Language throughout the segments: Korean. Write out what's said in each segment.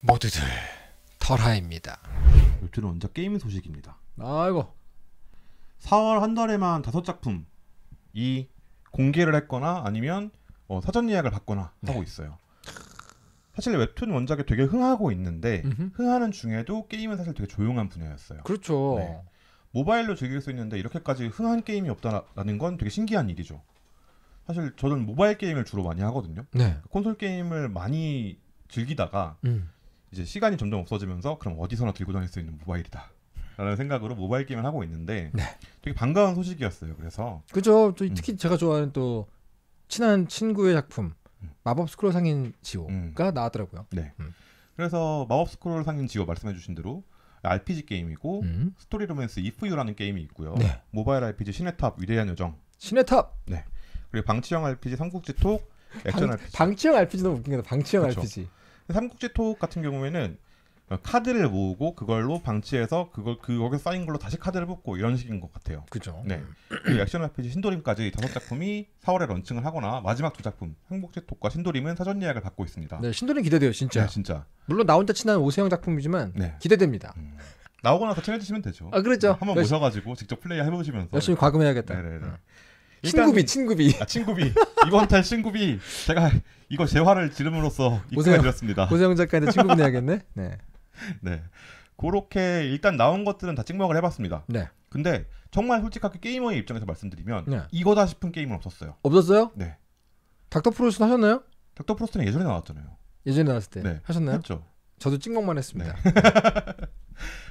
모두들 털하입니다. 요트은 원작 게임 소식입니다. 아이고. 4월 한 달에만 다섯 작품이 공개를 했거나 아니면 어, 사전 예약을 받거나 네. 하고 있어요. 사실 웹툰 원작이 되게 흥하고 있는데 음흠. 흥하는 중에도 게임은 사실 되게 조용한 분야였어요. 그렇죠. 네. 모바일로 즐길 수 있는데 이렇게까지 흥한 게임이 없다라는 건 되게 신기한 일이죠. 사실 저는 모바일 게임을 주로 많이 하거든요. 네. 콘솔 게임을 많이 즐기다가 음. 이제 시간이 점점 없어지면서 그럼 어디서나 들고 다닐 수 있는 모바일이다. 라는 생각으로 모바일 게임을 하고 있는데 네. 되게 반가운 소식이었어요. 그래서 그죠. 음. 특히 음. 제가 좋아하는 또 친한 친구의 작품 음. 마법 스크롤 상인 지호가 음. 나왔더라고요. 네. 음. 그래서 마법 스크롤 상인 지호 말씀해주신 대로 RPG 게임이고 스토리 로맨스 If y o u 라는 게임이 있고요. 네. 모바일 RPG 시네탑 위대한 여정. 시네 탑. 네. 그리고 방치형 RPG 삼국지 톡 액션 방, RPG. 방치형 RPG도 웃긴 게다 방치형 그쵸. RPG. 삼국지 톡 같은 경우에는 카드를 모으고 그걸로 방치해서 그걸 그거에 기 쌓인 걸로 다시 카드를 뽑고 이런 식인 것 같아요. 그죠. 네. 그리고 액션 RPG 신도림까지 다섯 작품이 4월에 런칭을 하거나 마지막 두 작품 행복제톡과 신도림은 사전 예약을 받고 있습니다. 네, 신도림 기대돼요, 진짜. 네, 진짜. 물론 나 혼자 친한 오세영 작품이지만 네. 기대됩니다. 음. 나오고 나서 친해지시면 되죠. 아, 그렇죠. 네, 한번 모셔가지고 직접 플레이 해보시면서 열심히 과금해야겠다. 네네네. 네, 네. 음. 친구비 친구비 아, 친구비 이번 달 친구비 제가 이거 재화를 지름으로써 입금해드습니다오세 작가한테 친구비 내야겠네. 네. 네. 그렇게 일단 나온 것들은 다 찍먹을 해봤습니다. 네. 근데 정말 솔직하게 게이머의 입장에서 말씀드리면 네. 이거다 싶은 게임은 없었어요. 없었어요? 네. 닥터 프로스 하셨나요? 닥터 프로스는 예전에 나왔잖아요. 예전에 나왔을 때 네. 하셨나요? 했죠. 저도 찍먹만 했습니다. 네.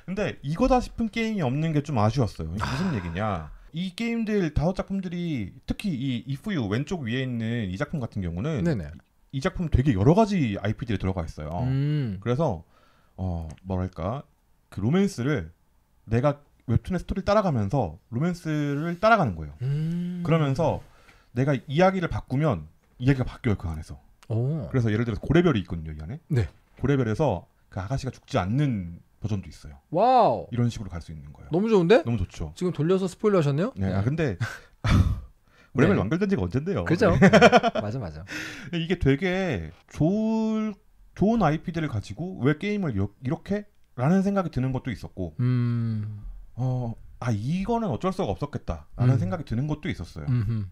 근데 이거다 싶은 게임이 없는 게 좀 아쉬웠어요. 무슨 아. 얘기냐? 이 게임들 다섯 작품들이 특히 이 이프유 왼쪽 위에 있는 이 작품 같은 경우는 네네. 이 작품 되게 여러 가지 IP들이 들어가 있어요. 음. 그래서 어 뭐랄까 그 로맨스를 내가 웹툰의 스토리를 따라가면서 로맨스를 따라가는 거예요. 음. 그러면서 내가 이야기를 바꾸면 이야기가 바뀌어요 그 안에서. 오. 그래서 예를 들어서 고래별이 있거든요 이 안에. 네. 고래별에서 그 아가씨가 죽지 않는 버전도 있어요. 와우. 이런 식으로 갈 수 있는 거예요. 너무 좋은데? 너무 좋죠. 지금 돌려서 스포일러 하셨네요? 네. 아 네. 근데 오랜만에 네. 완결된 지가 언젠데요. 그죠? 네. 맞아 맞아. 이게 되게 좋을 좋은 IP들을 가지고 왜 게임을 여, 이렇게 라는 생각이 드는 것도 있었고. 음. 어, 아 이거는 어쩔 수가 없었겠다라는 음. 생각이 드는 것도 있었어요. 음흠.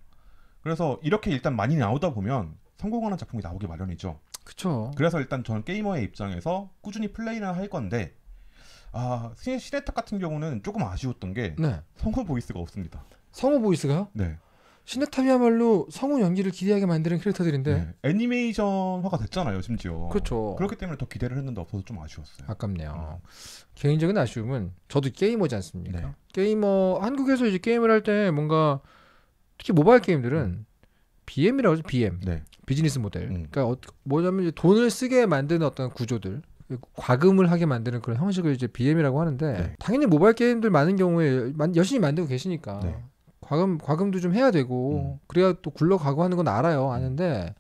그래서 이렇게 일단 많이 나오다 보면 성공하는 작품이 나오기 마련이죠. 그렇죠. 그래서 일단 저는 게이머의 입장에서 꾸준히 플레이를 할 건데 아시네타 같은 경우는 조금 아쉬웠던 게 네. 성우 보이스가 없습니다. 성우 보이스가요? 네. 시네타이야말로 성우 연기를 기대하게 만드는 캐릭터들인데 네. 애니메이션화가 됐잖아요 심지어 그렇죠 그렇기 때문에 더 기대를 했는데 없어서 좀 아쉬웠어요 아깝네요 어. 개인적인 아쉬움은 저도 게이머지 않습니까 네. 게이머 한국에서 이제 게임을 할 때 뭔가 특히 모바일 게임들은 음. BM이라고 하죠 BM 네. 비즈니스 모델 음. 그러니까 어, 뭐냐면 돈을 쓰게 만드는 어떤 구조들 과금을 하게 만드는 그런 형식을 이제 BM이라고 하는데 네. 당연히 모바일 게임들 많은 경우에 열심히 만들고 계시니까 네. 과금 과금도 좀 해야 되고 음. 그래야 또 굴러가고 하는 건 알아요 음. 아는데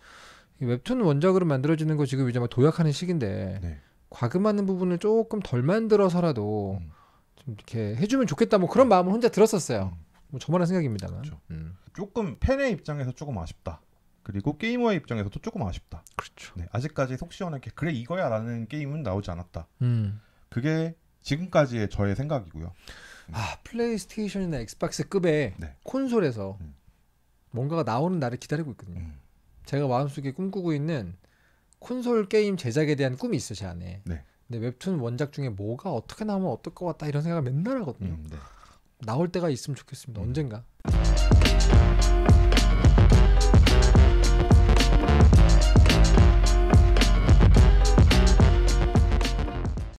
웹툰 원작으로 만들어지는 거 지금 이제 막 도약하는 시기인데 네. 과금하는 부분을 조금 덜 만들어서라도 음. 좀 이렇게 해주면 좋겠다 뭐 그런 마음을 혼자 들었었어요 음. 뭐 저만한 생각입니다만 그렇죠. 음. 조금 팬의 입장에서 조금 아쉽다 그리고 게이머의 입장에서도 조금 아쉽다. 그렇죠. 네, 아직까지 속 시원하게 그래 이거야라는 게임은 나오지 않았다. 음. 그게 지금까지의 저의 생각이고요. 음. 아 플레이스테이션이나 엑스박스급의 네. 콘솔에서 음. 뭔가가 나오는 날을 기다리고 있거든요. 음. 제가 마음속에 꿈꾸고 있는 콘솔 게임 제작에 대한 꿈이 있어 제 안에. 네. 근데 웹툰 원작 중에 뭐가 어떻게 나오면 어떨 것 같다 이런 생각을 맨날 하거든요. 음, 네. 나올 때가 있으면 좋겠습니다. 음. 언젠가.